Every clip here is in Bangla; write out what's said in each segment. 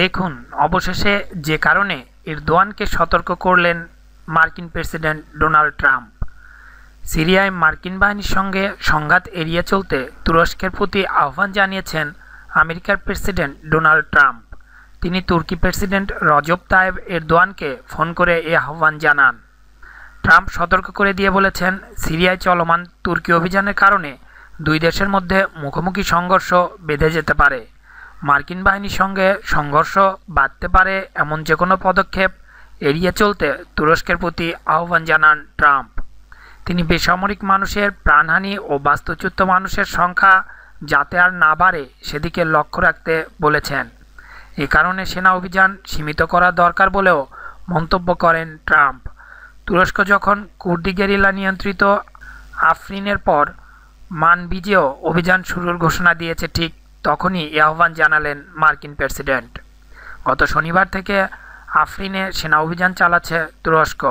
দেখুন অবশেষে যে কারণে ইরদোয়ানকে সতর্ক করলেন মার্কিন প্রেসিডেন্ট ডোনাল্ড ট্রাম্প সিরিয়ায় মার্কিন বাহিনীর সঙ্গে সংঘাত এড়িয়ে চলতে তুরস্কের প্রতি আহ্বান জানিয়েছেন আমেরিকার প্রেসিডেন্ট ডোনাল্ড ট্রাম্প তিনি তুর্কি প্রেসিডেন্ট রজব তায়েব এরদোয়ানকে ফোন করে এ আহ্বান জানান ট্রাম্প সতর্ক করে দিয়ে বলেছেন সিরিয়ায় চলমান তুর্কি অভিযানের কারণে দুই দেশের মধ্যে মুখোমুখি সংঘর্ষ বেঁধে যেতে পারে মার্কিন বাহিনীর সঙ্গে সংঘর্ষ বাড়তে পারে এমন যে কোনো পদক্ষেপ এড়িয়ে চলতে তুরস্কের প্রতি আহ্বান জানান ট্রাম্প তিনি বেসামরিক মানুষের প্রাণহানি ও বাস্তুচ্যুত মানুষের সংখ্যা যাতে আর না বাড়ে সেদিকে লক্ষ্য রাখতে বলেছেন এ কারণে সেনা অভিযান সীমিত করা দরকার বলেও মন্তব্য করেন ট্রাম্প তুরস্ক যখন কুর্দি গেরিলা নিয়ন্ত্রিত আফরিনের পর মানবিজেও অভিযান শুরুর ঘোষণা দিয়েছে ঠিক তখনই এ আহ্বান জানালেন মার্কিন প্রেসিডেন্ট গত শনিবার থেকে আফরিনে সেনা অভিযান চালাচ্ছে তুরস্ক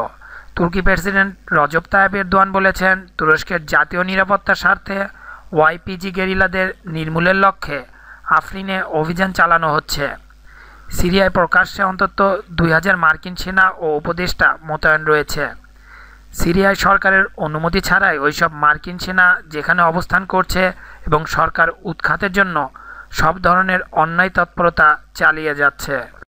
তুর্কি প্রেসিডেন্ট রজব তায়েব এরদোয়ান বলেছেন তুরস্কের জাতীয় নিরাপত্তার স্বার্থে ওয়াইপিজি গেরিলাদের নির্মূলের লক্ষ্যে আফরিনে অভিযান চালানো হচ্ছে সিরিয়ায় প্রকাশ্যে অন্তত দুই হাজার মার্কিন সেনা ও উপদেষ্টা মোতায়েন রয়েছে সিরিয়ায় সরকারের অনুমতি ছাড়াই ওইসব মার্কিন সেনা যেখানে অবস্থান করছে এবং সরকার উৎখাতের জন্য সব ধরনের অন্যায় তৎপরতা চালিয়ে যাচ্ছে